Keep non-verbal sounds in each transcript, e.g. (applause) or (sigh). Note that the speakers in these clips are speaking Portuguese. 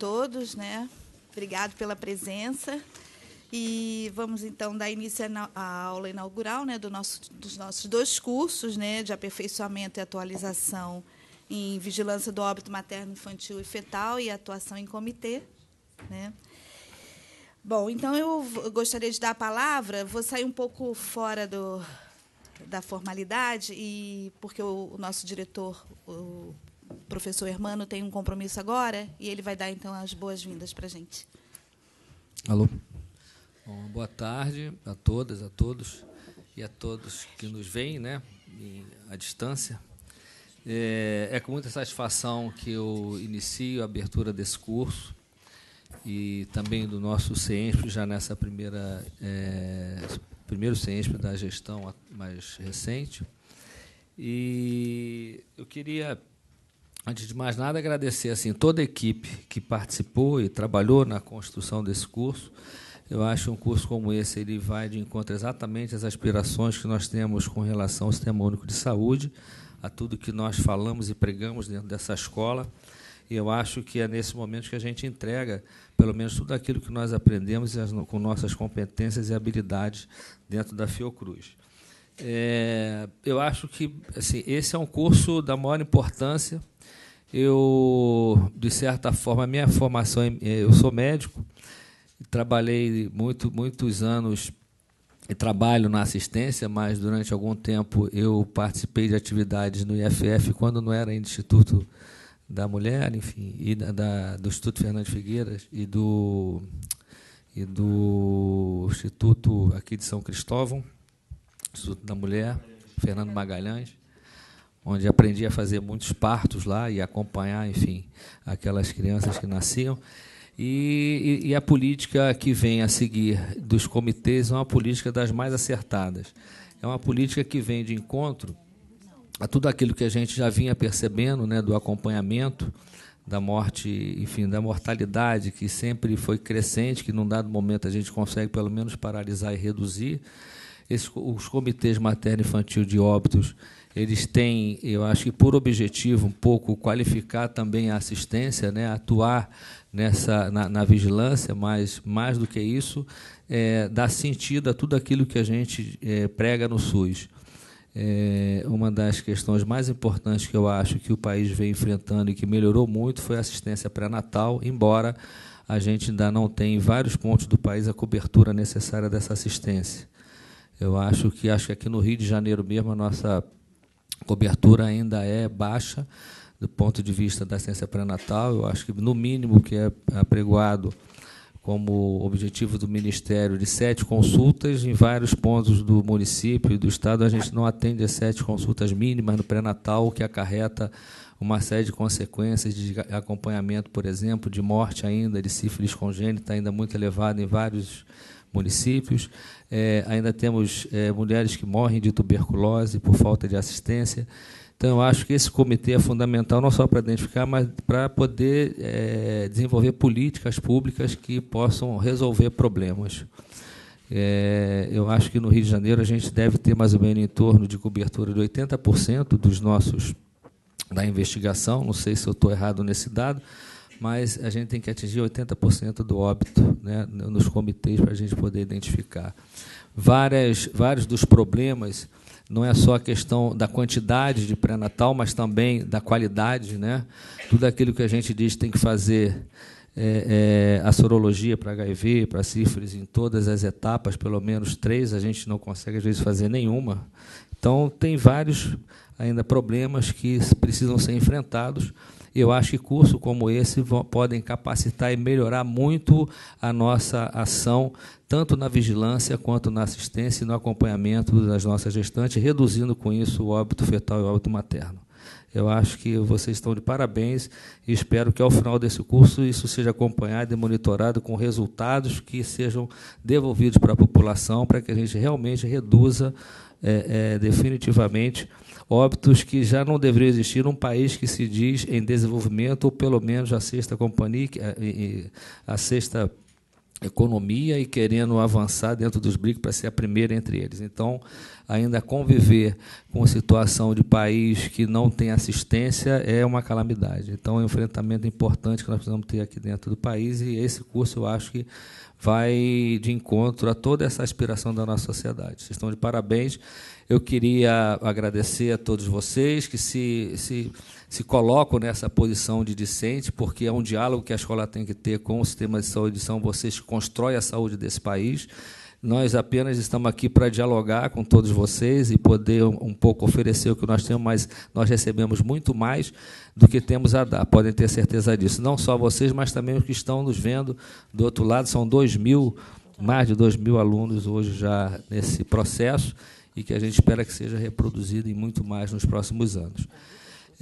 todos, né? Obrigado pela presença. E vamos então dar início à aula inaugural né, do nosso, dos nossos dois cursos né, de aperfeiçoamento e atualização em vigilância do óbito materno, infantil e fetal e atuação em comitê. Né? Bom, então eu gostaria de dar a palavra, vou sair um pouco fora do, da formalidade, e porque o, o nosso diretor, o o professor Hermano tem um compromisso agora e ele vai dar então as boas-vindas para a gente. Alô. Bom, boa tarde a todas, a todos e a todos que nos veem, né, à distância. É, é com muita satisfação que eu inicio a abertura desse curso e também do nosso CENSP, já nessa primeira é, primeiro CENSP da gestão mais recente. E eu queria Antes de mais nada, agradecer assim toda a equipe que participou e trabalhou na construção desse curso. Eu acho que um curso como esse ele vai de encontro exatamente às aspirações que nós temos com relação ao sistema único de saúde, a tudo que nós falamos e pregamos dentro dessa escola. E eu acho que é nesse momento que a gente entrega, pelo menos, tudo aquilo que nós aprendemos com nossas competências e habilidades dentro da Fiocruz. É, eu acho que assim, esse é um curso da maior importância eu, de certa forma, minha formação, eh, eu sou médico, trabalhei muito, muitos anos e trabalho na assistência, mas durante algum tempo eu participei de atividades no IFF, quando não era ainda Instituto da Mulher, enfim, e da, da do Instituto Fernando Figueiras e do, e do Instituto aqui de São Cristóvão, Instituto da Mulher, Fernando Magalhães onde aprendi a fazer muitos partos lá e acompanhar, enfim, aquelas crianças que nasciam. E, e, e, a política que vem a seguir dos comitês é uma política das mais acertadas. É uma política que vem de encontro a tudo aquilo que a gente já vinha percebendo, né, do acompanhamento da morte, enfim, da mortalidade que sempre foi crescente, que num dado momento a gente consegue pelo menos paralisar e reduzir. Esse, os comitês materno-infantil de óbitos eles têm, eu acho que por objetivo um pouco qualificar também a assistência, né, atuar nessa na, na vigilância, mas mais do que isso, é, dar sentido a tudo aquilo que a gente é, prega no SUS. É, uma das questões mais importantes que eu acho que o país vem enfrentando e que melhorou muito foi a assistência pré-natal, embora a gente ainda não tenha em vários pontos do país a cobertura necessária dessa assistência. Eu acho que acho que aqui no Rio de Janeiro mesmo a nossa a cobertura ainda é baixa do ponto de vista da ciência pré-natal. Eu acho que, no mínimo, que é apregoado como objetivo do Ministério de sete consultas em vários pontos do município e do Estado, a gente não atende as sete consultas mínimas no pré-natal, o que acarreta uma série de consequências de acompanhamento, por exemplo, de morte ainda, de sífilis congênita ainda muito elevada em vários municípios. É, ainda temos é, mulheres que morrem de tuberculose por falta de assistência. Então, eu acho que esse comitê é fundamental não só para identificar, mas para poder é, desenvolver políticas públicas que possam resolver problemas. É, eu acho que no Rio de Janeiro a gente deve ter mais ou menos em torno de cobertura de 80% dos nossos da investigação. Não sei se eu estou errado nesse dado, mas a gente tem que atingir 80% do óbito né, nos comitês para a gente poder identificar. Várias, vários dos problemas não é só a questão da quantidade de pré-natal, mas também da qualidade. Né? Tudo aquilo que a gente diz tem que fazer é, é, a sorologia para HIV, para sífilis, em todas as etapas, pelo menos três, a gente não consegue, às vezes, fazer nenhuma, então, tem vários ainda problemas que precisam ser enfrentados. Eu acho que cursos como esse podem capacitar e melhorar muito a nossa ação, tanto na vigilância quanto na assistência e no acompanhamento das nossas gestantes, reduzindo com isso o óbito fetal e o óbito materno. Eu acho que vocês estão de parabéns e espero que ao final desse curso isso seja acompanhado e monitorado com resultados que sejam devolvidos para a população para que a gente realmente reduza é, é, definitivamente óbitos que já não deveriam existir num país que se diz em desenvolvimento, ou pelo menos a sexta companhia, a sexta economia e querendo avançar dentro dos BRICS para ser a primeira entre eles. Então, ainda conviver com a situação de país que não tem assistência é uma calamidade. Então, é um enfrentamento importante que nós precisamos ter aqui dentro do país e esse curso eu acho que vai de encontro a toda essa aspiração da nossa sociedade. Vocês estão de parabéns. Eu queria agradecer a todos vocês que se, se, se colocam nessa posição de discente, porque é um diálogo que a escola tem que ter com o sistema de saúde de São. Vocês que constroem a saúde desse país. Nós apenas estamos aqui para dialogar com todos vocês e poder um pouco oferecer o que nós temos, mas nós recebemos muito mais do que temos a dar, podem ter certeza disso. Não só vocês, mas também os que estão nos vendo do outro lado, são 2 mil, mais de 2 mil alunos hoje já nesse processo e que a gente espera que seja reproduzido e muito mais nos próximos anos.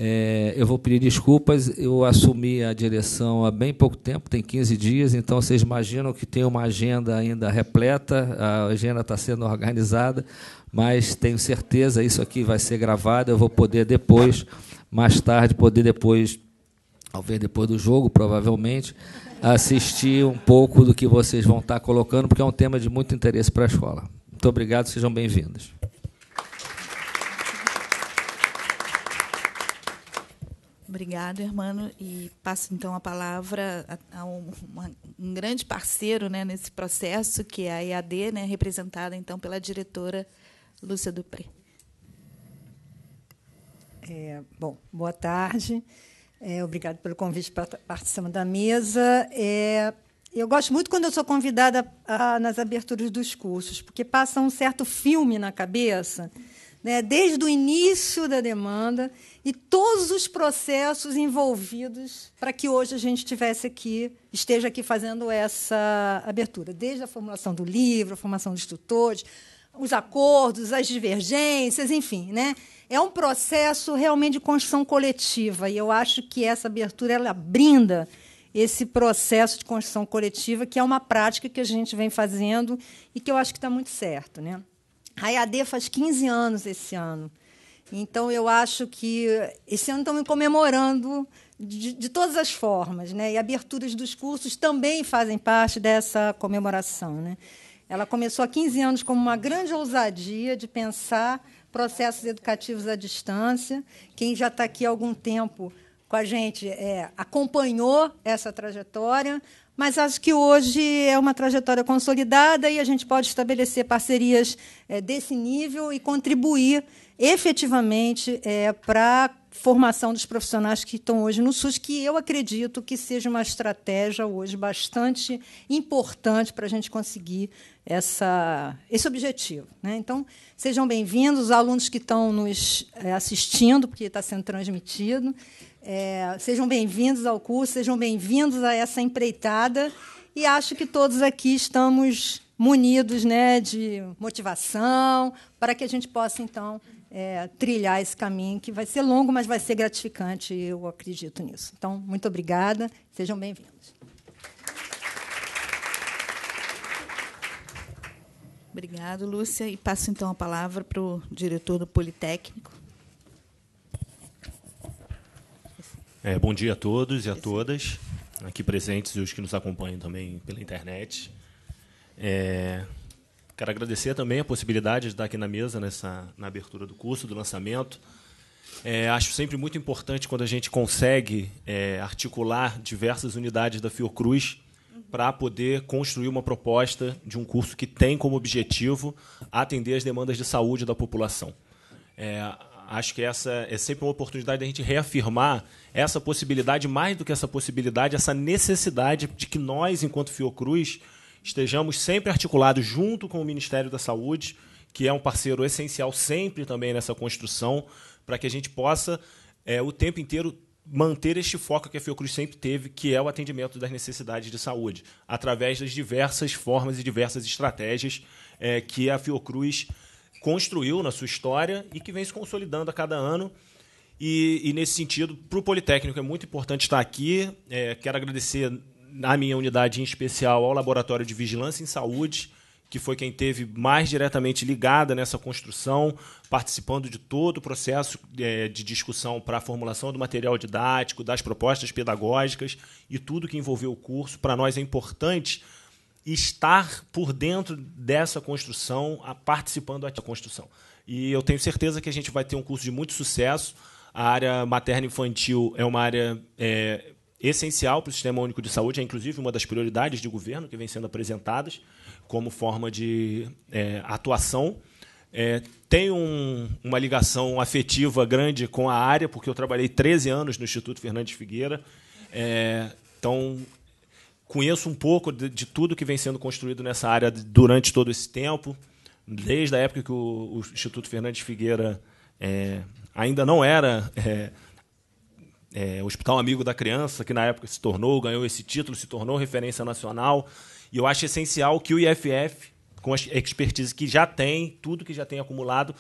É, eu vou pedir desculpas, eu assumi a direção há bem pouco tempo, tem 15 dias, então vocês imaginam que tem uma agenda ainda repleta, a agenda está sendo organizada, mas tenho certeza, isso aqui vai ser gravado, eu vou poder depois, mais tarde, poder depois, ao ver depois do jogo, provavelmente, assistir um pouco do que vocês vão estar colocando, porque é um tema de muito interesse para a escola. Muito obrigado, sejam bem-vindos. Obrigada, irmão. E passo então a palavra a, a um, uma, um, grande parceiro né, nesse processo, que é a EAD, né, representada então pela diretora Lúcia Dupré. É, bom, boa tarde. É, obrigado pelo convite para participar da mesa. É, eu gosto muito quando eu sou convidada a, nas aberturas dos cursos, porque passa um certo filme na cabeça, né, desde o início da demanda e todos os processos envolvidos para que hoje a gente estivesse aqui, esteja aqui fazendo essa abertura, desde a formulação do livro, a formação dos tutores, os acordos, as divergências, enfim, né? É um processo realmente de construção coletiva e eu acho que essa abertura ela brinda esse processo de construção coletiva, que é uma prática que a gente vem fazendo e que eu acho que está muito certo. Né? A IAD faz 15 anos esse ano. Então, eu acho que esse ano estamos comemorando de, de, todas as formas, né? E aberturas dos cursos também fazem parte dessa comemoração, né? Ela começou há 15 anos como uma grande ousadia de pensar processos educativos à distância. Quem já está aqui há algum tempo com a gente é, acompanhou essa trajetória, mas acho que hoje é uma trajetória consolidada e a gente pode estabelecer parcerias é, desse nível e contribuir efetivamente é, para formação dos profissionais que estão hoje no SUS, que eu acredito que seja uma estratégia hoje bastante importante para a gente conseguir essa, esse objetivo. Né? Então, sejam bem-vindos, os alunos que estão nos é, assistindo, porque está sendo transmitido. É, sejam bem-vindos ao curso, sejam bem-vindos a essa empreitada. E acho que todos aqui estamos munidos né, de motivação para que a gente possa, então, é, trilhar esse caminho que vai ser longo, mas vai ser gratificante, eu acredito nisso. Então, muito obrigada, sejam bem-vindos. Obrigado, Lúcia. E passo então a palavra para o diretor do Politécnico. É, bom dia a todos e a todas, aqui presentes e os que nos acompanham também pela internet. É, Quero agradecer também a possibilidade de estar aqui na mesa, nessa, na abertura do curso, do lançamento. É, acho sempre muito importante quando a gente consegue é, articular diversas unidades da Fiocruz uhum. para poder construir uma proposta de um curso que tem como objetivo atender as demandas de saúde da população. É, acho que essa é sempre uma oportunidade da gente reafirmar essa possibilidade, mais do que essa possibilidade, essa necessidade de que nós, enquanto Fiocruz, estejamos sempre articulados junto com o Ministério da Saúde, que é um parceiro essencial sempre também nessa construção, para que a gente possa é, o tempo inteiro manter este foco que a Fiocruz sempre teve, que é o atendimento das necessidades de saúde, através das diversas formas e diversas estratégias é, que a Fiocruz construiu na sua história e que vem se consolidando a cada ano. E, e nesse sentido, para o Politécnico é muito importante estar aqui. É, quero agradecer na minha unidade em especial, ao Laboratório de Vigilância em Saúde, que foi quem teve mais diretamente ligada nessa construção, participando de todo o processo é, de discussão para a formulação do material didático, das propostas pedagógicas e tudo que envolveu o curso. Para nós é importante estar por dentro dessa construção, participando da construção. E eu tenho certeza que a gente vai ter um curso de muito sucesso. A área materna infantil é uma área é, essencial para o Sistema Único de Saúde, é inclusive uma das prioridades de governo que vem sendo apresentadas como forma de é, atuação. É, tenho um, uma ligação afetiva grande com a área, porque eu trabalhei 13 anos no Instituto Fernandes Figueira. É, então, conheço um pouco de, de, tudo que vem sendo construído nessa área durante todo esse tempo, desde a época que o, o Instituto Fernandes Figueira é, ainda não era é, é, Hospital Amigo da Criança, que na época se tornou, ganhou esse título, se tornou referência nacional. E eu acho essencial que o IFF, com a expertise que já tem, tudo que já tem acumulado,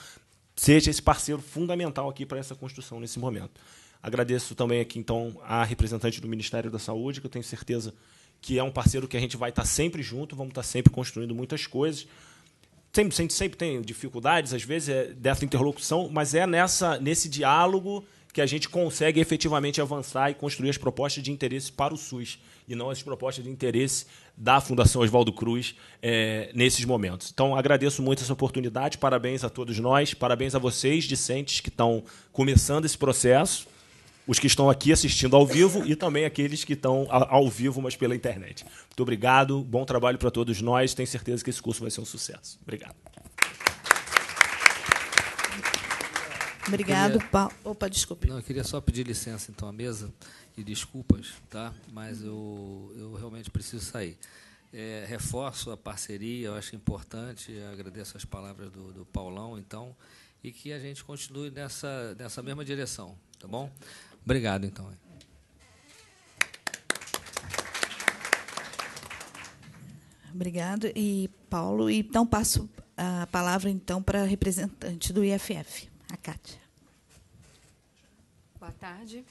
seja esse parceiro fundamental aqui para essa construção nesse momento. Agradeço também aqui, então, a representante do Ministério da Saúde, que eu tenho certeza que é um parceiro que a gente vai estar tá sempre junto, vamos estar tá sempre construindo muitas coisas. Sempre, sempre, sempre tem dificuldades, às vezes, é dessa interlocução, mas é nessa, nesse diálogo que a gente consegue efetivamente avançar e construir as propostas de interesse para o SUS e não as propostas de interesse da Fundação Oswaldo Cruz é, nesses momentos. Então, agradeço muito essa oportunidade, parabéns a todos nós, parabéns a vocês, discentes, que estão começando esse processo, os que estão aqui assistindo ao vivo e também aqueles que estão ao vivo, mas pela internet. Muito obrigado, bom trabalho para todos nós, tenho certeza que esse curso vai ser um sucesso. Obrigado. Obrigado, queria... Paulo. Opa, desculpe. Não, eu queria só pedir licença, então, à mesa e desculpas, tá? mas eu, eu realmente preciso sair. É, reforço a parceria, eu acho importante, agradeço as palavras do, do Paulão, então, e que a gente continue nessa, nessa mesma direção, tá bom? Obrigado, então. Obrigado. E Paulo, então passo a palavra então para a representante do IFF a Kátia. Boa tarde.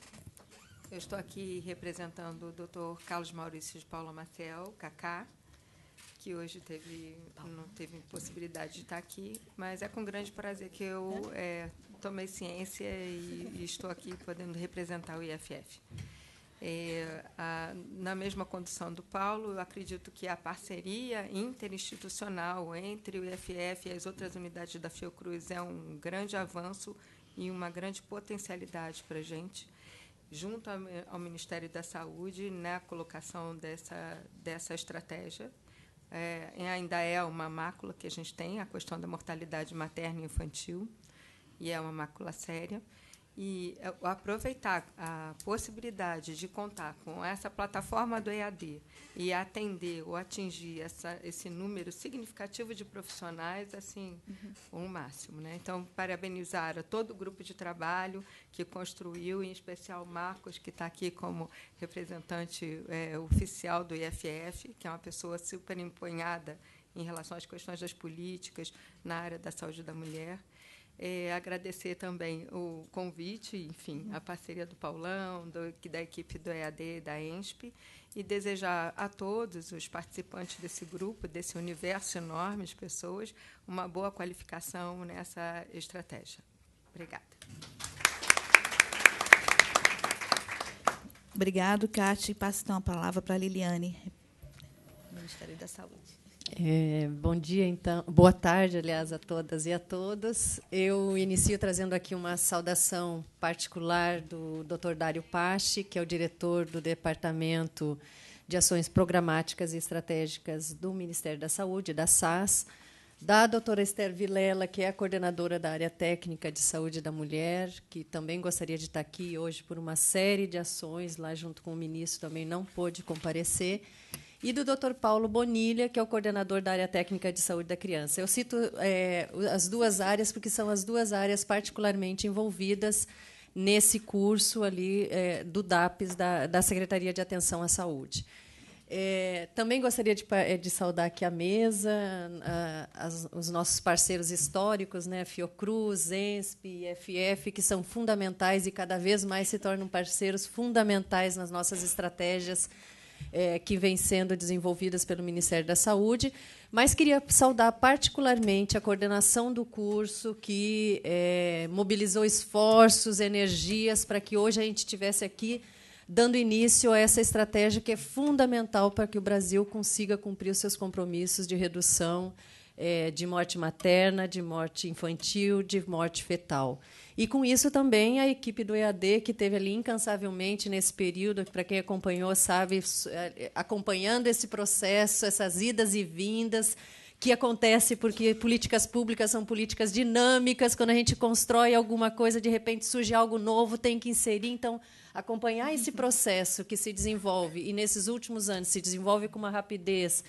Eu estou aqui representando o Dr. Carlos Maurício de Paula Matel, Cacá, que hoje teve, não teve possibilidade de estar aqui, mas é com grande prazer que eu né? é, tomei ciência e, e estou aqui podendo representar o IFF. É, a, na mesma condição do Paulo, acredito que a parceria interinstitucional entre o IFF e as outras unidades da Fiocruz é um grande avanço e uma grande potencialidade para a gente, junto ao, ao Ministério da Saúde, na colocação dessa, dessa estratégia. É, ainda é uma mácula que a gente tem, a questão da mortalidade materna e infantil, e é uma mácula séria e aproveitar a possibilidade de contar com essa plataforma do EAD e atender ou atingir essa, esse número significativo de profissionais, assim, uhum. um máximo. Né? Então, parabenizar a todo o grupo de trabalho que construiu, em especial o Marcos, que está aqui como representante é, oficial do IFF, que é uma pessoa super empenhada em relação às questões das políticas na área da saúde da mulher. É, agradecer também o convite, enfim, a parceria do Paulão, do, da equipe do EAD, da ENSP, e desejar a todos os participantes desse grupo, desse universo enorme de pessoas, uma boa qualificação nessa estratégia. Obrigada. Obrigado, Cátia. E passo então a palavra para a Liliane, Ministério da Saúde. É, bom dia, então. Boa tarde, aliás, a todas e a todos. Eu inicio trazendo aqui uma saudação particular do Dr. Dário Pache, que é o diretor do Departamento de Ações Programáticas e Estratégicas do Ministério da Saúde, da SAS, da doutora Esther Vilela, que é a coordenadora da área técnica de saúde da mulher, que também gostaria de estar aqui hoje por uma série de ações, lá junto com o ministro também não pôde comparecer e do Dr. Paulo Bonilha, que é o coordenador da área técnica de saúde da criança. Eu cito é, as duas áreas porque são as duas áreas particularmente envolvidas nesse curso ali é, do DAPES, da, da Secretaria de Atenção à Saúde. É, também gostaria de, é, de, saudar aqui a mesa, a, as, os nossos parceiros históricos, né, Fiocruz, ENSP IFF, FF, que são fundamentais e cada vez mais se tornam parceiros fundamentais nas nossas estratégias é, que vêm sendo desenvolvidas pelo Ministério da Saúde, mas queria saudar particularmente a coordenação do curso, que é, mobilizou esforços, energias para que hoje a gente estivesse aqui dando início a essa estratégia que é fundamental para que o Brasil consiga cumprir os seus compromissos de redução é, de morte materna, de morte infantil, de morte fetal. E com isso também a equipe do EAD, que teve ali incansavelmente nesse período, para quem acompanhou, sabe, é, acompanhando esse processo, essas idas e vindas que acontece porque políticas públicas são políticas dinâmicas, quando a gente constrói alguma coisa, de repente surge algo novo, tem que inserir. Então, acompanhar esse processo que se desenvolve, e nesses últimos anos se desenvolve com uma rapidez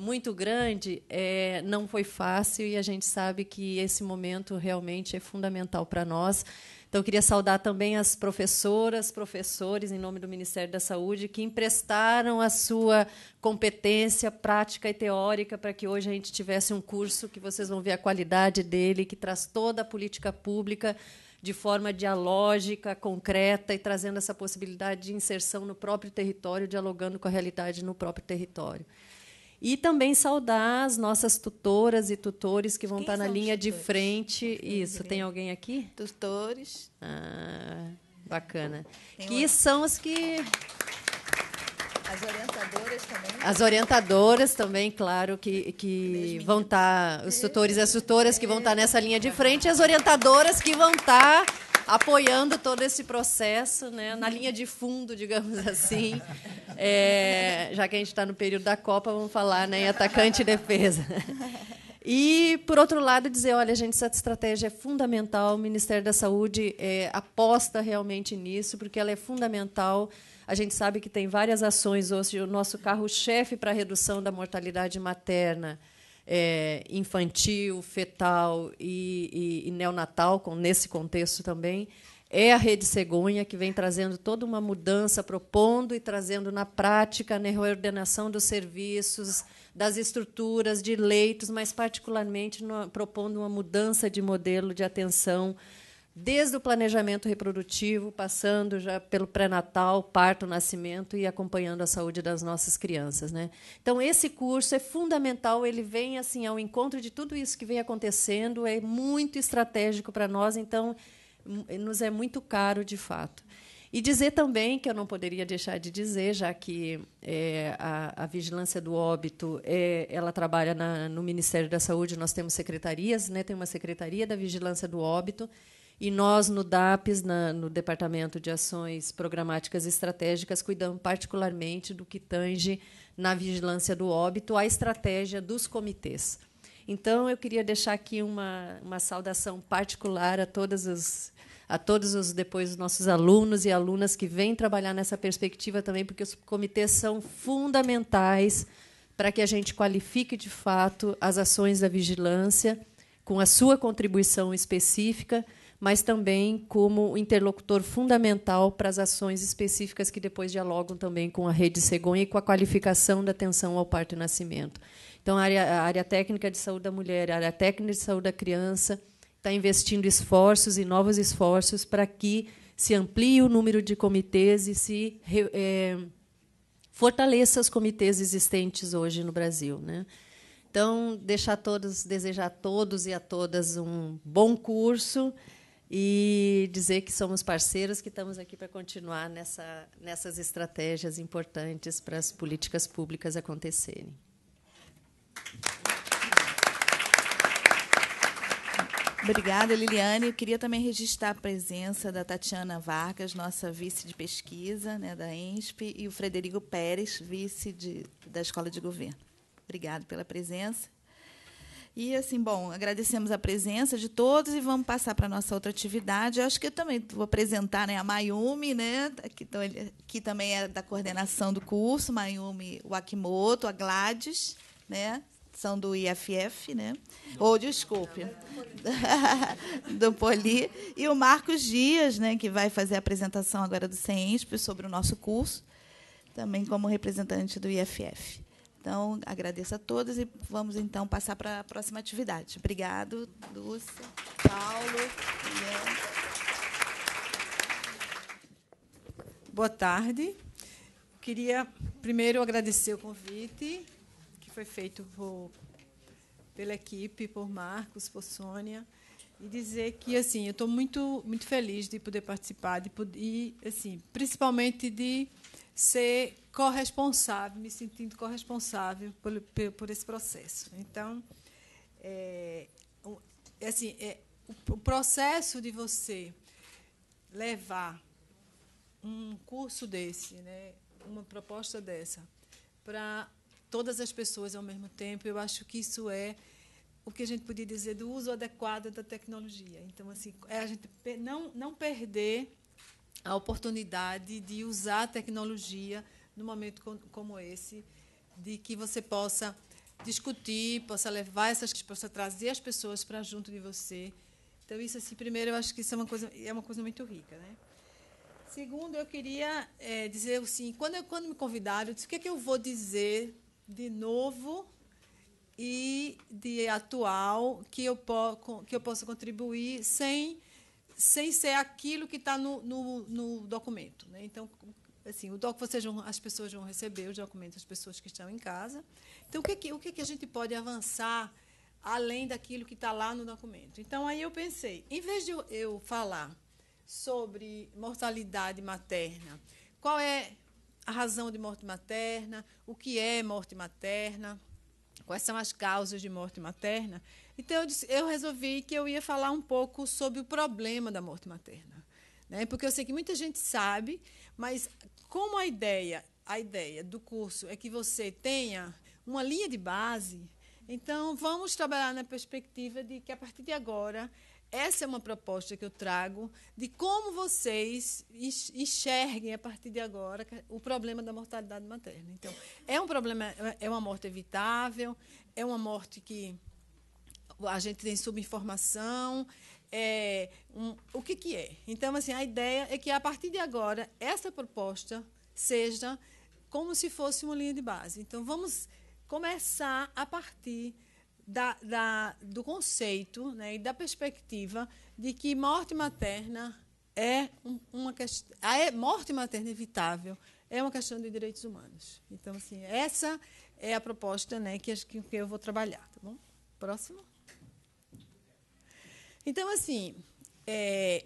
muito grande, é, não foi fácil e a gente sabe que esse momento realmente é fundamental para nós. Então, queria saudar também as professoras, professores, em nome do Ministério da Saúde, que emprestaram a sua competência prática e teórica para que hoje a gente tivesse um curso que vocês vão ver a qualidade dele, que traz toda a política pública de forma dialógica, concreta e trazendo essa possibilidade de inserção no próprio território, dialogando com a realidade no próprio território. E também saudar as nossas tutoras e tutores que vão Quem estar tá na linha de frente. Isso, tem alguém aqui? Tutores. Ah, bacana. Tem que são as que. As orientadoras também. As orientadoras também, claro, que, que vão estar. Tá, os tutores e as tutoras que vão estar tá é. nessa linha de frente, e as orientadoras que vão estar apoiando todo esse processo, né, na uhum. linha de fundo, digamos assim. É, já que a gente está no período da Copa, vamos falar né, em atacante e defesa. E, por outro lado, dizer, olha, gente, essa estratégia é fundamental, o Ministério da Saúde é, aposta realmente nisso, porque ela é fundamental. A gente sabe que tem várias ações, hoje o nosso carro-chefe para a redução da mortalidade materna, é, infantil, fetal e, e, e neonatal, com, nesse contexto também, é a Rede Cegonha que vem trazendo toda uma mudança, propondo e trazendo na prática a reordenação dos serviços, das estruturas, de leitos, mas, particularmente, no, propondo uma mudança de modelo de atenção desde o planejamento reprodutivo, passando já pelo pré-natal, parto, nascimento e acompanhando a saúde das nossas crianças, né? Então esse curso é fundamental, ele vem assim ao encontro de tudo isso que vem acontecendo, é muito estratégico para nós, então nos é muito caro de fato. E dizer também que eu não poderia deixar de dizer, já que é, a, a, vigilância do óbito é, ela trabalha na, no Ministério da Saúde, nós temos secretarias, né, tem uma secretaria da vigilância do óbito e nós, no DAPES, na, no Departamento de Ações Programáticas e Estratégicas, cuidamos particularmente do que tange na vigilância do óbito a estratégia dos comitês. Então, eu queria deixar aqui uma, uma saudação particular a todas as a todos os depois os nossos alunos e alunas que vêm trabalhar nessa perspectiva também, porque os comitês são fundamentais para que a gente qualifique de fato as ações da vigilância com a sua contribuição específica mas também como interlocutor fundamental para as ações específicas que depois dialogam também com a rede Segonha e com a qualificação da atenção ao parto e nascimento. Então, a área, a área técnica de saúde da mulher, a área técnica de saúde da criança, está investindo esforços e novos esforços para que se amplie o número de comitês e se é, fortaleça os comitês existentes hoje no Brasil, né? Então, deixar todos, desejar a todos e a todas um bom curso e dizer que somos parceiros, que estamos aqui para continuar nessa, nessas estratégias importantes para as políticas públicas acontecerem. Obrigada, Liliane. Eu queria também registrar a presença da Tatiana Vargas, nossa vice de pesquisa né, da ENSP, e o Frederico Pérez, vice de, da Escola de Governo. Obrigada pela presença. E assim, bom, agradecemos a presença de todos e vamos passar para a nossa outra atividade. Eu acho que eu também vou apresentar né, a Mayumi, né, que, que também é da coordenação do curso, Mayumi Wakimoto, a Gladys, né, são do IFF, né? Ou desculpe, é (laughs) do Poli e o Marcos Dias, né, que vai fazer a apresentação agora do CENSP sobre o nosso curso, também como representante do IFF. Então, agradeço a todos e vamos, então, passar para a próxima atividade. Obrigado, Lúcia, Paulo. Miguel. Boa tarde. Queria, primeiro, agradecer o convite que foi feito por, pela equipe, por Marcos, por Sônia, e dizer que, assim, eu estou muito, muito feliz de poder participar de, e, assim, principalmente de ser corresponsável, me sentindo corresponsável por, por esse processo. Então, é, é, assim, é, o, o processo de você levar um curso desse, né, uma proposta dessa, para todas as pessoas ao mesmo tempo, eu acho que isso é o que a gente podia dizer do uso adequado da tecnologia. Então, assim, é a gente não, não perder a oportunidade de usar a tecnologia num momento como esse, de que você possa discutir, possa levar essas possa trazer as pessoas para junto de você. Então isso assim, primeiro eu acho que isso é uma coisa é uma coisa muito rica, né? Segundo, eu queria é, dizer assim, quando eu, quando me convidaram, eu disse o que é que eu vou dizer de novo e de atual que eu, que eu possa contribuir sem, sem ser aquilo que está no, no, no documento. Né? Então, assim, o DOC vocês vão, as pessoas vão receber os documentos, das pessoas que estão em casa. Então, o que, é que, o que, é que a gente pode avançar além daquilo que está lá no documento? Então, aí eu pensei, em vez de eu, eu falar sobre mortalidade materna, qual é a razão de morte materna, o que é morte materna, quais são as causas de morte materna. Então, eu, disse, eu resolvi que eu ia falar um pouco sobre o problema da morte materna. Né? Porque eu sei que muita gente sabe, mas como a ideia, a ideia do curso é que você tenha uma linha de base, então vamos trabalhar na perspectiva de que a partir de agora essa é uma proposta que eu trago de como vocês enxerguem a partir de agora o problema da mortalidade materna. Então, é um problema, é, é uma morte evitável, é uma morte que a gente tem subinformação, é, um, o que, que é. Então, assim, a ideia é que, a partir de agora, essa proposta seja como se fosse uma linha de base. Então, vamos começar a partir da, da, do conceito né, e da perspectiva de que morte materna é uma questão. A ah, é, morte materna evitável é uma questão de direitos humanos. Então, assim, essa é a proposta né, que, que eu vou trabalhar. Tá bom? Próximo. Então, assim, é,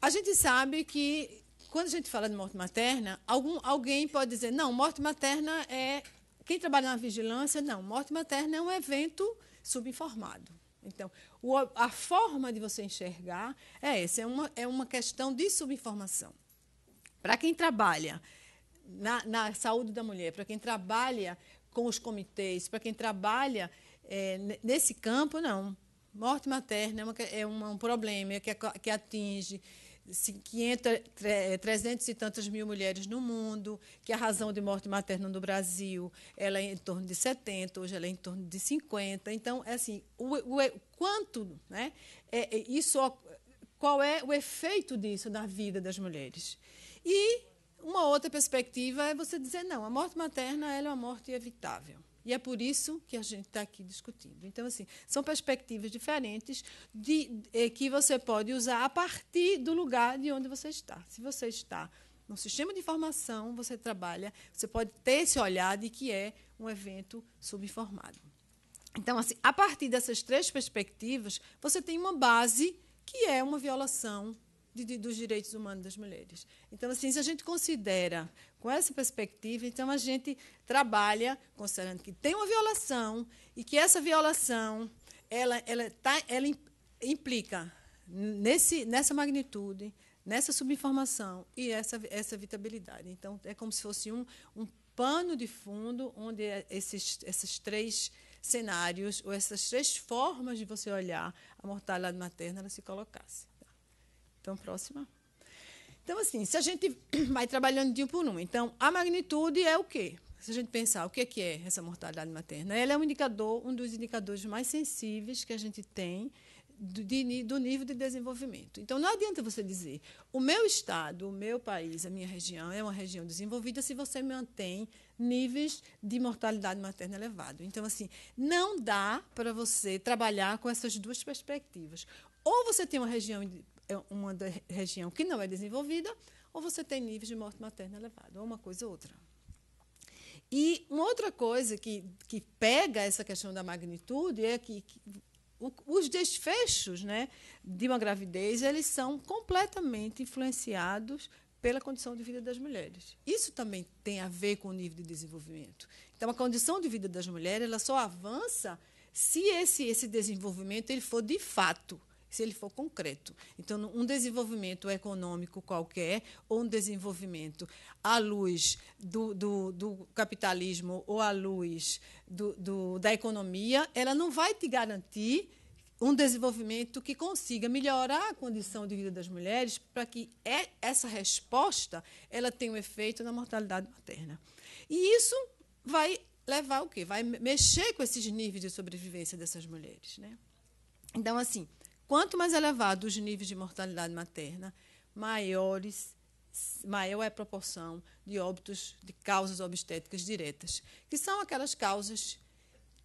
a gente sabe que quando a gente fala de morte materna, algum, alguém pode dizer, não, morte materna é. Quem trabalha na vigilância, não, morte materna é um evento subinformado. Então, o, a forma de você enxergar é essa, é uma, é uma questão de subinformação. Para quem trabalha na, na, saúde da mulher, para quem trabalha com os comitês, para quem trabalha é, nesse campo, não morte materna é, uma, é uma, um problema é que, é que atinge 500, 300 é, e tantas mil mulheres no mundo, que a razão de morte materna no Brasil ela é em torno de 70, hoje ela é em torno de 50. Então, é assim, o, o quanto né, é, isso, qual é o efeito disso na vida das mulheres? E uma outra perspectiva é você dizer, não, a morte materna é uma morte evitável. E é por isso que a gente está aqui discutindo. Então, assim, são perspectivas diferentes de, de, é, que você pode usar a partir do lugar de onde você está. Se você está no sistema de informação, você trabalha, você pode ter esse olhar de que é um evento subinformado. Então, assim, a partir dessas três perspectivas, você tem uma base que é uma violação de, de, dos direitos humanos das mulheres. Então, assim, se a gente considera com essa perspectiva, então a gente trabalha considerando que tem uma violação e que essa violação ela, ela, tá, ela implica nesse, nessa magnitude, nessa subinformação e essa, essa vitabilidade. Então, é como se fosse um, um pano de fundo onde é esses, esses três cenários ou essas três formas de você olhar a mortalidade materna ela se colocasse. Então, próxima. Então, assim, se a gente (clears throat) vai trabalhando de um por um, então, a magnitude é o quê? Se a gente pensar o que é, que é essa mortalidade materna, ela é um indicador, um dos indicadores mais sensíveis que a gente tem do, de, do nível de desenvolvimento. Então, não adianta você dizer o meu estado, o meu país, a minha região é uma região desenvolvida se você mantém níveis de mortalidade materna elevado. Então, assim, não dá para você trabalhar com essas duas perspectivas. Ou você tem uma região é uma região que não é desenvolvida, ou você tem níveis de morte materna elevado, ou uma coisa ou outra. E uma outra coisa que, que pega essa questão da magnitude é que, que o, os desfechos né, de uma gravidez eles são completamente influenciados pela condição de vida das mulheres. Isso também tem a ver com o nível de desenvolvimento. Então, a condição de vida das mulheres ela só avança se esse, esse desenvolvimento ele for de fato se ele for concreto. Então, um desenvolvimento econômico qualquer, ou um desenvolvimento à luz do, do, do capitalismo ou à luz do, do, da economia, ela não vai te garantir um desenvolvimento que consiga melhorar a condição de vida das mulheres para que é, essa resposta ela tenha um efeito na mortalidade materna. E isso vai levar o quê? Vai mexer com esses níveis de sobrevivência dessas mulheres, né? Então assim, Quanto mais elevados os níveis de mortalidade materna, maiores maior é a proporção de óbitos de causas obstétricas diretas, que são aquelas causas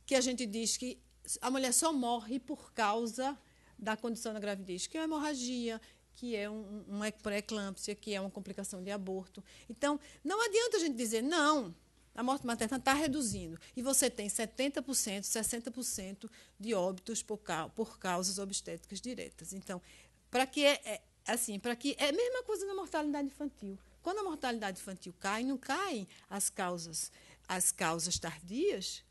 que a gente diz que a mulher só morre por causa da condição da gravidez, que é uma hemorragia, que é um, uma pré-eclâmpsia, que é uma complicação de aborto. Então, não adianta a gente dizer, não, a morte materna está reduzindo. E você tem 70%, 60% de óbitos por, por causas obstétricas diretas. Então, para que é, é assim, para que é a mesma coisa na mortalidade infantil. Quando a mortalidade infantil cai, não caem as causas, as causas tardias.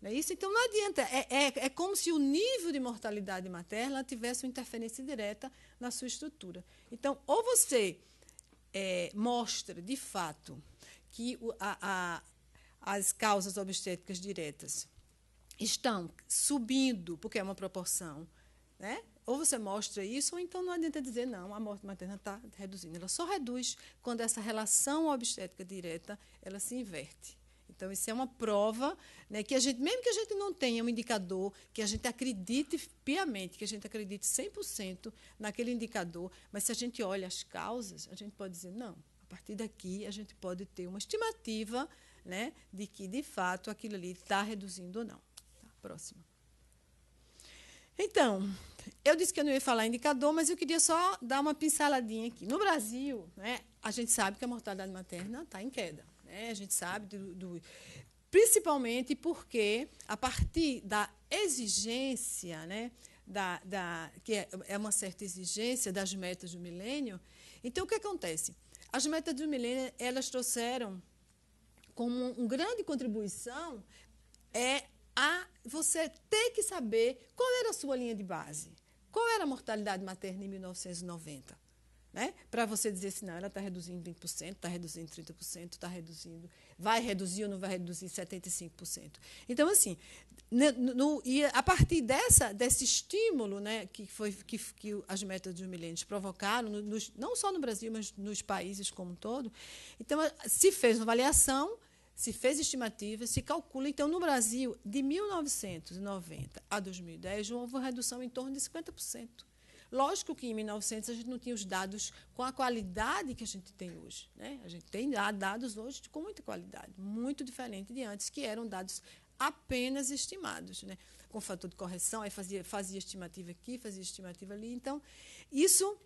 Não é isso? Então não adianta. É, é, é como se o nível de mortalidade materna tivesse uma interferência direta na sua estrutura. Então, ou você é, mostra de fato que a, a as causas obstétricas diretas estão subindo, porque é uma proporção, né? Ou você mostra isso, ou então não adianta dizer, não, a morte materna está reduzindo. Ela só reduz quando essa relação obstétrica direta ela se inverte. Então, isso é uma prova né, que a gente, mesmo que a gente não tenha um indicador, que a gente acredite piamente, que a gente acredite 100% naquele indicador, mas se a gente olha as causas, a gente pode dizer, não, a partir daqui a gente pode ter uma estimativa né, de que de fato aquilo ali está reduzindo ou não. Tá, próxima. Então, eu disse que eu não ia falar indicador, mas eu queria só dar uma pinceladinha aqui. No Brasil, né, a gente sabe que a mortalidade materna está em queda. Né? A gente sabe do, do principalmente porque a partir da exigência, né, da, da, que é, é uma certa exigência das metas do milênio. Então, o que acontece? As metas do milênio elas trouxeram como uma grande contribuição é a você ter que saber qual era a sua linha de base. Qual era a mortalidade materna em 1990? Né? Para você dizer assim, não, ela está reduzindo 20%, está reduzindo 30%, está reduzindo, vai reduzir ou não vai reduzir 75%. Então, assim, né, no, no, e a partir dessa, desse estímulo né, que, foi, que, que as metas dos milênios provocaram, não só no Brasil, mas nos países como um todo, então, se fez uma avaliação se fez estimativa, se calcula. Então, no Brasil, de 1990 a 2010, houve uma redução em torno de 50%. Lógico que em 1900 a gente não tinha os dados com a qualidade que a gente tem hoje. Né? A gente tem dados hoje com muita qualidade, muito diferente de antes, que eram dados apenas estimados, né? com fator de correção, aí fazia, fazia estimativa aqui, fazia estimativa ali. Então, isso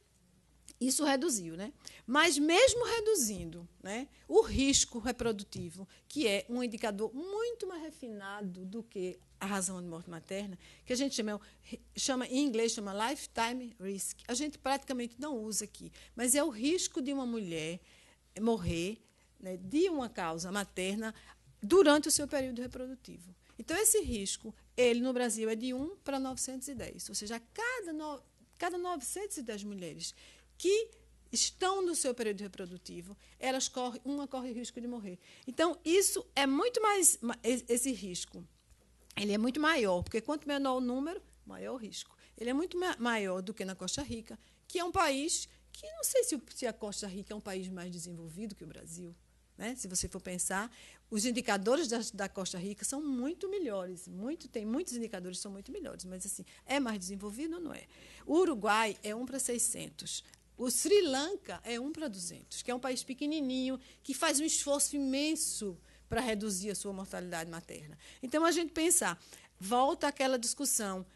isso reduziu, né? Mas mesmo reduzindo, né, o risco reprodutivo, que é um indicador muito mais refinado do que a razão de morte materna, que a gente chama, chama em inglês chama lifetime risk. A gente praticamente não usa aqui, mas é o risco de uma mulher morrer né, de uma causa materna durante o seu período reprodutivo. Então esse risco, ele no Brasil é de 1 para 910, ou seja, cada no, cada 910 mulheres que estão no seu período reprodutivo, elas correm, uma corre risco de morrer. Então, isso é muito mais esse risco. Ele é muito maior, porque quanto menor o número, maior o risco. Ele é muito maior do que na Costa Rica, que é um país que não sei se, se a Costa Rica é um país mais desenvolvido que o Brasil. Né? Se você for pensar, os indicadores da, da, Costa Rica são muito melhores, muito tem muitos indicadores que são muito melhores, mas assim é mais desenvolvido ou não é? O Uruguai é 1 para 600, o Sri Lanka é um para 200, que é um país pequenininho, que faz um esforço imenso para reduzir a sua mortalidade materna. Então, a gente pensar, volta àquela discussão,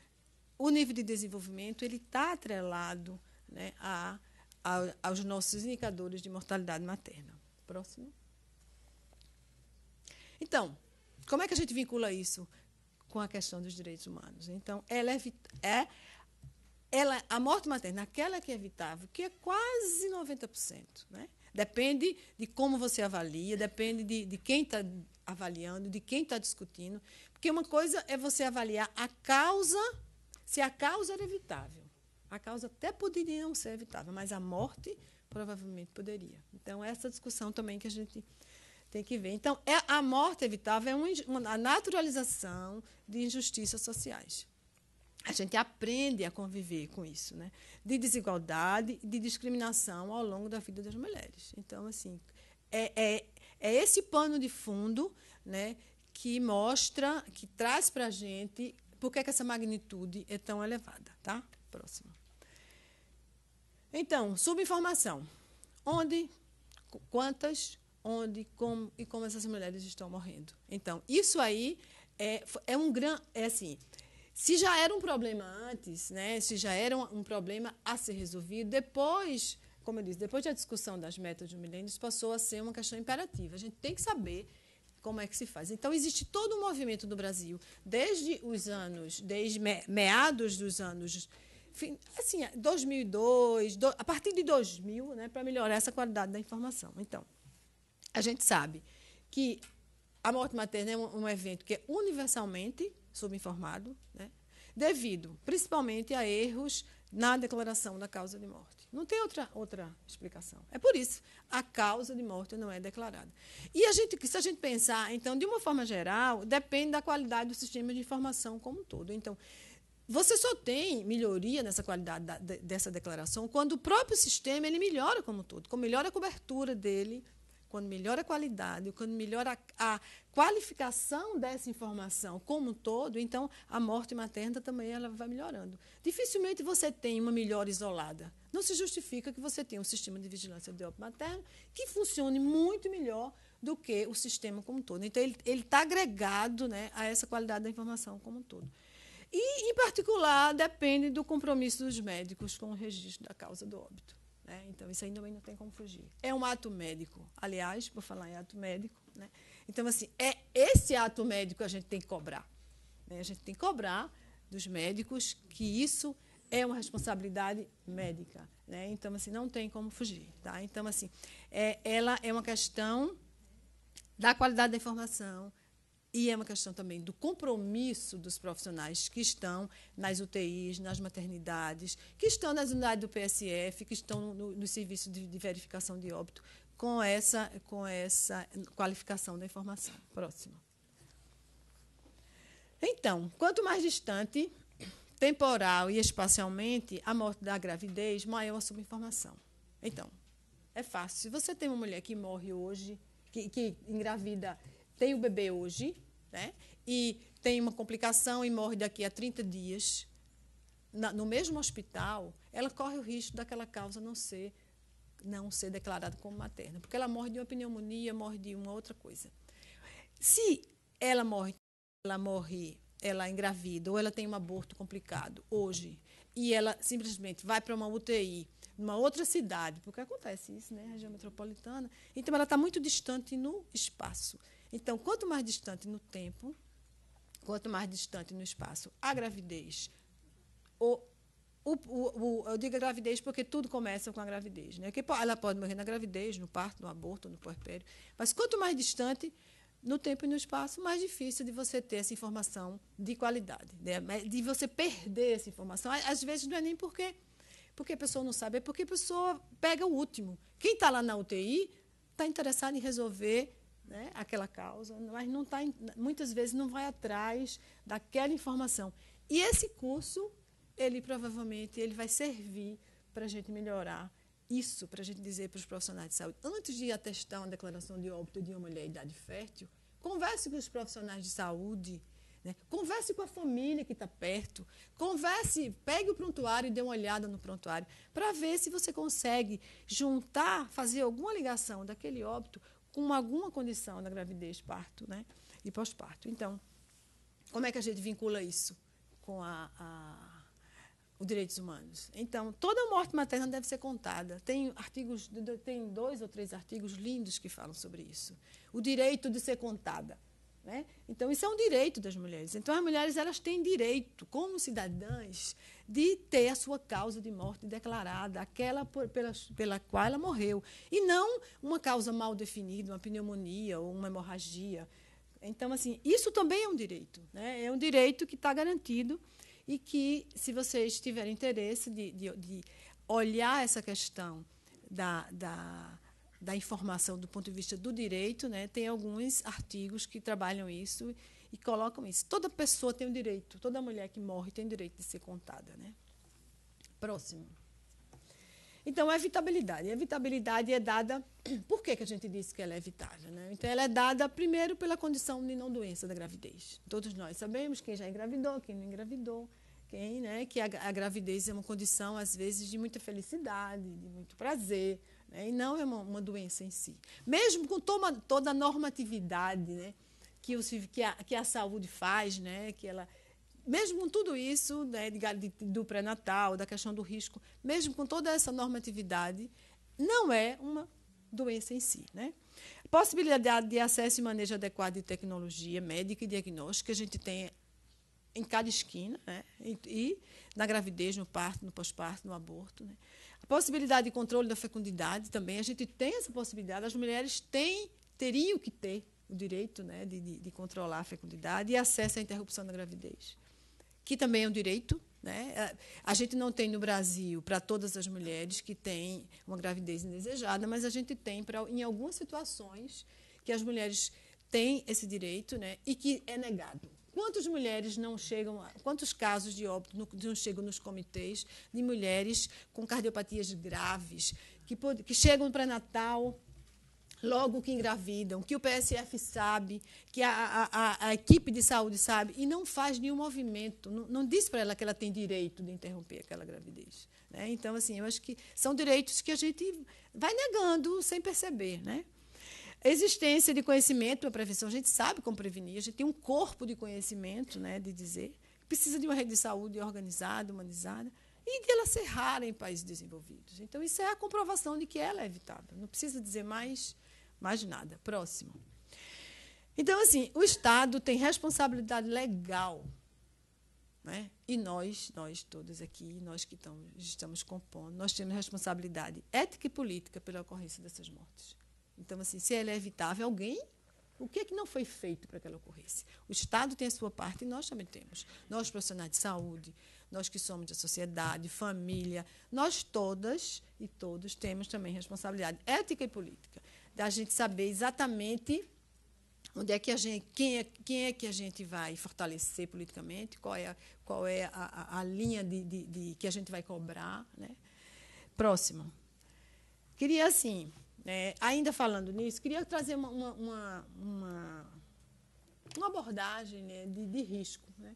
o nível de desenvolvimento ele está atrelado né, a, a, aos nossos indicadores de mortalidade materna. Próximo. Então, como é que a gente vincula isso com a questão dos direitos humanos? Então, é, é ela, a morte materna, aquela que é evitável, que é quase 90%, né? Depende de como você avalia, depende de, de quem está avaliando, de quem está discutindo. Porque uma coisa é você avaliar a causa, se a causa era evitável. A causa até poderia não ser evitável, mas a morte provavelmente poderia. Então, é essa discussão também que a gente tem que ver. Então, é, a morte evitável é uma, uma, a naturalização de injustiças sociais a gente aprende a conviver com isso, né? De desigualdade, de discriminação ao longo da vida das mulheres. Então, assim, é, é, é esse pano de fundo, né, que mostra, que traz para a gente por que, é que essa magnitude é tão elevada, tá? Próximo. Então, subinformação. Onde, quantas, onde, como e como essas mulheres estão morrendo. Então, isso aí é, é um grande, é assim se já era um problema antes, né? Se já era um problema a ser resolvido, depois, como eu disse, depois da discussão das metas de um milênio, isso passou a ser uma questão imperativa. A gente tem que saber como é que se faz. Então, existe todo um movimento no Brasil, desde os anos, desde meados dos anos, assim, 2002, a partir de 2000, né, para melhorar essa qualidade da informação. Então, a gente sabe que a morte materna é um evento que é universalmente subinformado, né? devido principalmente a erros na declaração da causa de morte. Não tem outra, outra explicação. É por isso a causa de morte não é declarada. E a gente, se a gente pensar, então, de uma forma geral, depende da qualidade do sistema de informação como um todo. Então, você só tem melhoria nessa qualidade da, dessa declaração quando o próprio sistema ele melhora como um todo, como melhora a cobertura dele quando melhora a qualidade, quando melhora a, a qualificação dessa informação como um todo, então a morte materna também ela vai melhorando. Dificilmente você tem uma melhora isolada. Não se justifica que você tenha um sistema de vigilância de óbito materno que funcione muito melhor do que o sistema como um todo. Então, ele está agregado né, a essa qualidade da informação como um todo. E, em particular, depende do compromisso dos médicos com o registro da causa do óbito. Né? Então, isso aí também não tem como fugir. É um ato médico. Aliás, por falar em ato médico, né? então, assim, é esse ato médico que a gente tem que cobrar. Né? A gente tem que cobrar dos médicos que isso é uma responsabilidade médica. Né? Então, assim, não tem como fugir. Tá? Então, assim, é, ela é uma questão da qualidade da informação, e é uma questão também do compromisso dos profissionais que estão nas UTIs, nas maternidades, que estão nas unidades do PSF, que estão no, no serviço de, de verificação de óbito, com essa, com essa qualificação da informação. Próxima. Então, quanto mais distante, temporal e espacialmente, a morte da gravidez, maior a subinformação. Então, é fácil. Se você tem uma mulher que morre hoje, que, que engravida, tem o bebê hoje, né? e tem uma complicação e morre daqui a 30 dias, na, no mesmo hospital, ela corre o risco daquela causa não ser não ser declarada como materna, porque ela morre de uma pneumonia, morre de uma outra coisa. Se ela morre, ela morre, ela é engravida ou ela tem um aborto complicado hoje e ela simplesmente vai para uma UTI numa outra cidade, porque acontece isso, né, região metropolitana, então ela está muito distante no espaço. Então, quanto mais distante no tempo, quanto mais distante no espaço a gravidez, ou o, o, o, eu digo gravidez porque tudo começa com a gravidez. Né? Que ela pode morrer na gravidez, no parto, no aborto, no puerpério. Mas quanto mais distante no tempo e no espaço, mais difícil de você ter essa informação de qualidade. Né? De você perder essa informação. Às vezes não é nem porque, porque a pessoa não sabe, é porque a pessoa pega o último. Quem está lá na UTI está interessado em resolver né, aquela causa, mas não tá, muitas vezes não vai atrás daquela informação. E esse curso, ele provavelmente ele vai servir para a gente melhorar isso, para a gente dizer para os profissionais de saúde. Antes de atestar uma declaração de óbito de uma mulher em idade fértil, converse com os profissionais de saúde, né? converse com a família que está perto, converse, pegue o prontuário e dê uma olhada no prontuário, para ver se você consegue juntar, fazer alguma ligação daquele óbito com alguma condição da gravidez, parto né? e pós-parto. Então, como é que a gente vincula isso com a, a os direitos humanos. Então, toda morte materna deve ser contada. Tem artigos, tem dois ou três artigos lindos que falam sobre isso. O direito de ser contada. Né? Então, isso é um direito das mulheres. Então, as mulheres elas têm direito, como cidadãs, de ter a sua causa de morte declarada, aquela por, pela, pela qual ela morreu, e não uma causa mal definida, uma pneumonia ou uma hemorragia. Então, assim, isso também é um direito. Né? É um direito que está garantido e que, se vocês tiverem interesse de, de, de olhar essa questão da, da da informação do ponto de vista do direito, né, tem alguns artigos que trabalham isso e colocam isso. Toda pessoa tem o direito, toda mulher que morre tem o direito de ser contada. Né? Próximo. Então, evitabilidade. A evitabilidade é dada. (clears throat) Por que, que a gente disse que ela é evitável? Né? Então, ela é dada, primeiro, pela condição de não doença da gravidez. Todos nós sabemos quem já engravidou, quem não engravidou, quem, né, que a, a gravidez é uma condição, às vezes, de muita felicidade, de muito prazer, né? e não é uma, uma, doença em si. Mesmo com toma, toda a normatividade né? que, que, a, que a saúde faz, né? que ela, mesmo com tudo isso, né? de, do pré-natal, da questão do risco, mesmo com toda essa normatividade, não é uma doença em si. Né? Possibilidade de acesso e manejo adequado de tecnologia médica e diagnóstica, a gente tem em cada esquina, né? e, e na gravidez, no parto, no pós-parto, no aborto. Né? A possibilidade de controle da fecundidade também, a gente tem essa possibilidade, as mulheres têm, teriam que ter o direito né, de, de, de controlar a fecundidade e acesso à interrupção da gravidez, que também é um direito. Né? A gente não tem no Brasil para todas as mulheres que têm uma gravidez indesejada, mas a gente tem para, em algumas situações que as mulheres têm esse direito né, e que é negado. Quantas mulheres não chegam, quantos casos de óbito não chegam nos comitês de mulheres com cardiopatias graves, que, pod, que chegam para Natal logo que engravidam, que o PSF sabe, que a, a, a, equipe de saúde sabe, e não faz nenhum movimento, não, não diz para ela que ela tem direito de interromper aquela gravidez. Né? Então, assim, eu acho que são direitos que a gente vai negando sem perceber, né? Existência de conhecimento, a prevenção, a gente sabe como prevenir, a gente tem um corpo de conhecimento, né, de dizer, precisa de uma rede de saúde organizada, humanizada, e de ela ser rara em países desenvolvidos. Então, isso é a comprovação de que ela é evitável. Não precisa dizer mais, mais nada. Próximo. Então, assim, o Estado tem responsabilidade legal. Né? E nós, nós todos aqui, nós que estamos, estamos compondo, nós temos responsabilidade ética e política pela ocorrência dessas mortes. Então, assim, se ela é evitável, alguém o que, é que não foi feito para que ela ocorresse? O Estado tem a sua parte e nós também temos. Nós, profissionais de saúde, nós que somos da sociedade, família, nós todas e todos temos também responsabilidade ética e política, da gente saber exatamente onde é que a gente, quem é, quem é que a gente vai fortalecer politicamente, qual é, qual é a, a, a linha de, de, de, que a gente vai cobrar. Né? Próximo. Queria, assim, é, ainda falando nisso, queria trazer uma, uma, uma, uma abordagem né, de, de, risco. Né?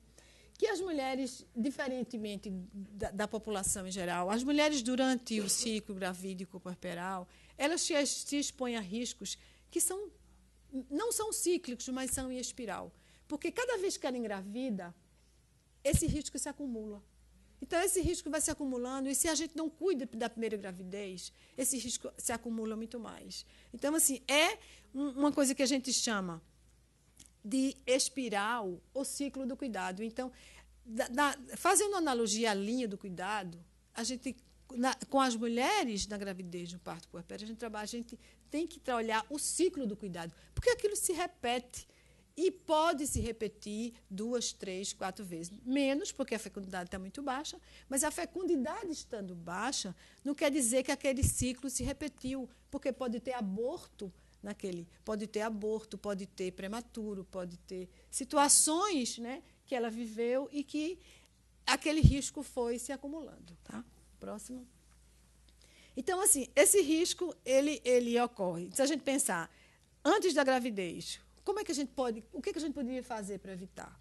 Que as mulheres, diferentemente da, da, população em geral, as mulheres durante o ciclo gravídico puerperal, elas se, se expõem a riscos que são, não são cíclicos, mas são em espiral. Porque cada vez que ela engravida, esse risco se acumula. Então, esse risco vai se acumulando, e se a gente não cuida da primeira gravidez, esse risco se acumula muito mais. Então, assim, é uma coisa que a gente chama de espiral ou ciclo do cuidado. Então, da, da, fazendo analogia à linha do cuidado, a gente na, com as mulheres na gravidez, no parto puerpério, a gente trabalha, a gente tem que olhar o ciclo do cuidado, porque aquilo se repete. E pode se repetir duas, três, quatro vezes. Menos, porque a fecundidade está muito baixa, mas a fecundidade estando baixa não quer dizer que aquele ciclo se repetiu, porque pode ter aborto naquele. Pode ter aborto, pode ter prematuro, pode ter situações né, que ela viveu e que aquele risco foi se acumulando. Tá? Próximo. Então, assim, esse risco ele, ele ocorre. Se a gente pensar, antes da gravidez, como é que a gente pode, o que, é que a gente poderia fazer para evitar?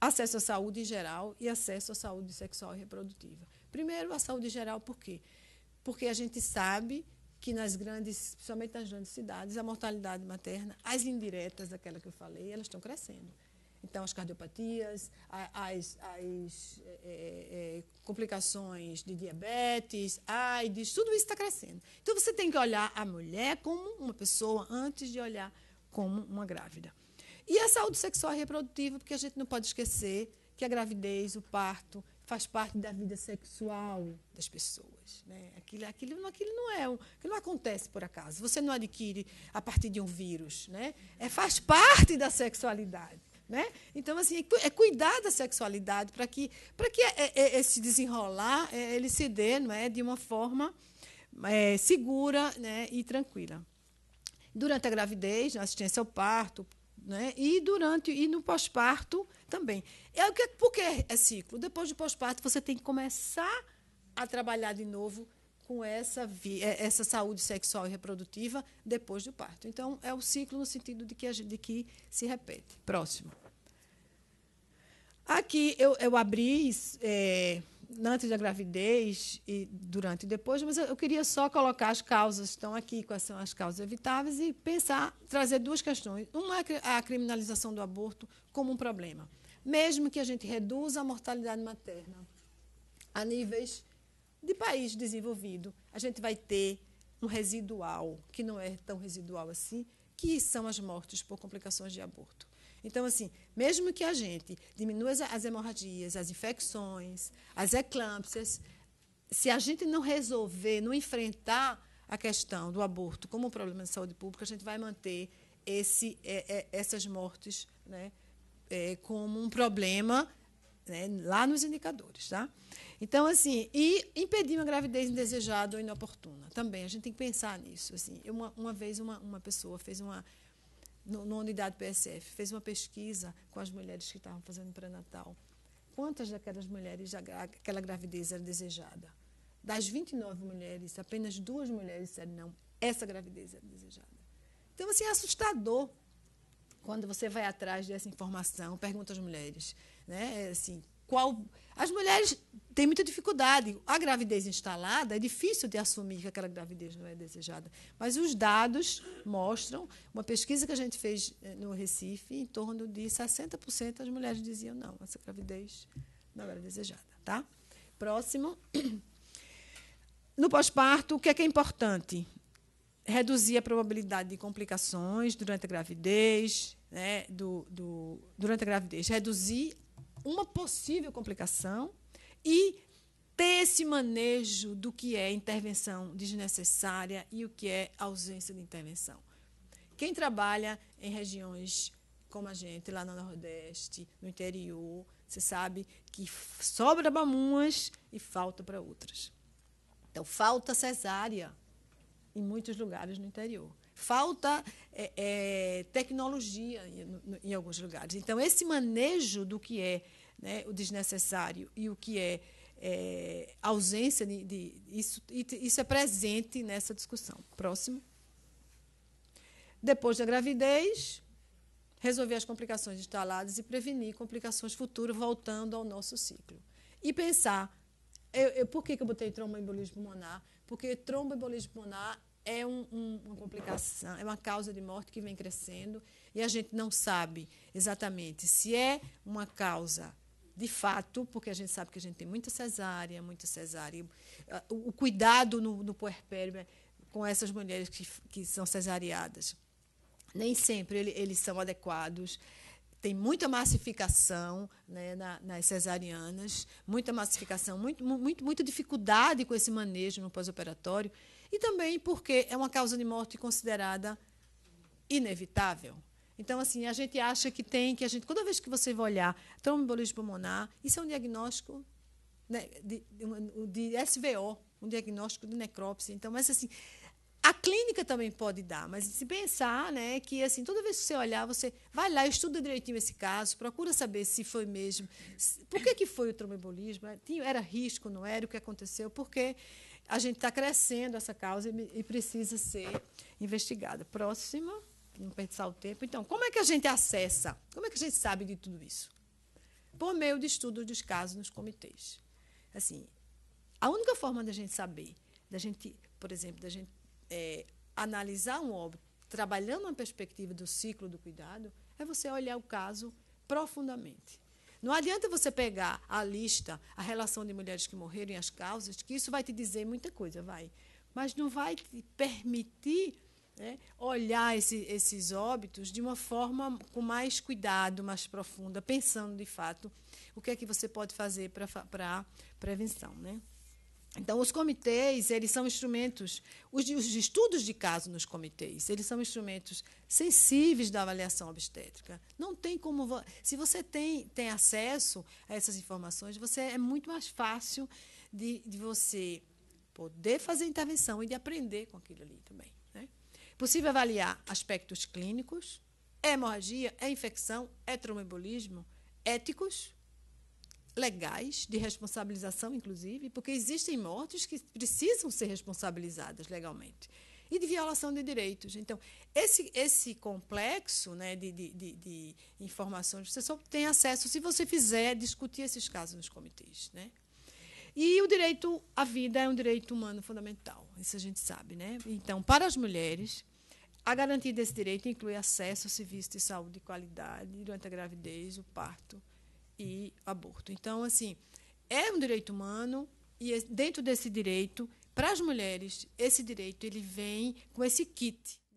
Acesso à saúde em geral e acesso à saúde sexual e reprodutiva. Primeiro, a saúde em geral, por quê? Porque a gente sabe que nas grandes, principalmente nas grandes cidades, a mortalidade materna, as indiretas, daquela que eu falei, elas estão crescendo. Então, as cardiopatias, as, as é, é, é, complicações de diabetes, AIDS, tudo isso está crescendo. Então, você tem que olhar a mulher como uma pessoa antes de olhar como uma grávida. E a saúde sexual e reprodutiva, porque a gente não pode esquecer que a gravidez, o parto, faz parte da vida sexual das pessoas. Né? Aquilo, aquilo, aquilo não é, que não acontece por acaso. Você não adquire a partir de um vírus, né? É faz parte da sexualidade. Né? Então, assim, é, é cuidar da sexualidade para que, que é, é, esse desenrolar ele se dê não é, de uma forma é, segura né, e tranquila durante a gravidez, na né, assistência ao parto, né? e durante e no pós-parto também. É o que porque é ciclo. Depois do pós-parto você tem que começar a trabalhar de novo com essa é, essa saúde sexual e reprodutiva depois do parto. Então é o ciclo no sentido de que de que se repete. Próximo. Aqui eu, eu abri é, antes da gravidez e durante e depois, mas eu queria só colocar as causas, estão aqui, quais são as causas evitáveis, e pensar, trazer duas questões. Uma é a criminalização do aborto como um problema. Mesmo que a gente reduza a mortalidade materna a níveis de país desenvolvido, a gente vai ter um residual, que não é tão residual assim, que são as mortes por complicações de aborto. Então, assim, mesmo que a gente diminua as hemorragias, as infecções, as eclâmpsias, se a gente não resolver, não enfrentar a questão do aborto como um problema de saúde pública, a gente vai manter esse, é, é, essas mortes né, é, como um problema né, lá nos indicadores. Tá? Então, assim, e impedir uma gravidez indesejada ou inoportuna também. A gente tem que pensar nisso. Assim. uma, uma vez uma, uma pessoa fez uma, no, na unidade PSF, fez uma pesquisa com as mulheres que estavam fazendo pré-natal. Quantas daquelas mulheres aquela gravidez era desejada? Das 29 mulheres, apenas duas mulheres disseram não, essa gravidez era desejada. Então, assim, é assustador quando você vai atrás dessa informação, pergunta às mulheres, né? É, assim, qual. As mulheres têm muita dificuldade. A gravidez instalada é difícil de assumir que aquela gravidez não é desejada. Mas os dados mostram, uma pesquisa que a gente fez eh, no Recife, em torno de 60% das mulheres diziam não, essa gravidez não era desejada. Tá? Próximo. (clears throat) No pós-parto, o que é que é importante? reduzir a probabilidade de complicações durante a gravidez, né, do, do, durante a gravidez, reduzir uma possível complicação e ter esse manejo do que é intervenção desnecessária e o que é ausência de intervenção. Quem trabalha em regiões como a gente, lá no Nordeste, no interior, você sabe que sobra para umas e falta para outras. Então, falta cesárea em muitos lugares no interior falta é, é, tecnologia em, em, alguns lugares. Então, esse manejo do que é né, o desnecessário e o que é, é ausência de, de, isso, isso é presente nessa discussão. Próximo. Depois da gravidez, resolver as complicações instaladas e prevenir complicações futuras, voltando ao nosso ciclo. E pensar, eu, eu, por que, que eu botei tromboembolismo pulmonar? Porque tromboembolismo pulmonar é um, um, uma complicação, é uma causa de morte que vem crescendo e a gente não sabe exatamente se é uma causa de fato, porque a gente sabe que a gente tem muita cesárea, muita cesárea. O, o cuidado no, no puerpério com essas mulheres que, que são cesariadas, Nem sempre ele, eles são adequados tem muita massificação né, na, nas cesarianas, muita massificação, muito, muito, muita dificuldade com esse manejo no pós-operatório e também porque é uma causa de morte considerada inevitável. Então, assim, a gente acha que tem, que a gente, toda vez que você vai olhar tromboembolismo pulmonar, isso é um diagnóstico né, de, de, SVO, um diagnóstico de necrópsia. Então, mas assim, a clínica também pode dar, mas se pensar, né, que assim, toda vez que você olhar, você vai lá, estuda direitinho esse caso, procura saber se foi mesmo, por que, que foi o tromboembolismo, né, era risco, não era, o que aconteceu, porque a gente está crescendo essa causa e, e precisa ser investigada. Próxima, não pensar o tempo. Então, como é que a gente acessa? Como é que a gente sabe de tudo isso? Por meio de estudo dos casos nos comitês. Assim, a única forma da gente saber, da gente, por exemplo, da gente é, analisar um óbito, trabalhando a perspectiva do ciclo do cuidado, é você olhar o caso profundamente. Não adianta você pegar a lista, a relação de mulheres que morreram e as causas, que isso vai te dizer muita coisa, vai. Mas não vai te permitir né, olhar esse, esses óbitos de uma forma com mais cuidado, mais profunda, pensando de fato o que é que você pode fazer para prevenção. Né? Então, os comitês, eles são instrumentos, os, os estudos de caso nos comitês, eles são instrumentos sensíveis da avaliação obstétrica. Não tem como... Se você tem, tem acesso a essas informações, você é muito mais fácil de, de você poder fazer intervenção e de aprender com aquilo ali também. Né? Possível avaliar aspectos clínicos, é hemorragia, é infecção, é tromboembolismo, éticos, legais, de responsabilização, inclusive, porque existem mortes que precisam ser responsabilizadas legalmente, e de violação de direitos. Então, esse, esse complexo né, de, de, de, de informações, você só tem acesso se você fizer discutir esses casos nos comitês. Né? E o direito à vida é um direito humano fundamental, isso a gente sabe. Né? Então, para as mulheres, a garantia desse direito inclui acesso a serviços de saúde de qualidade durante a gravidez, o parto e aborto. Então, assim, é um direito humano e é dentro desse direito, para as mulheres, esse direito ele vem com esse kit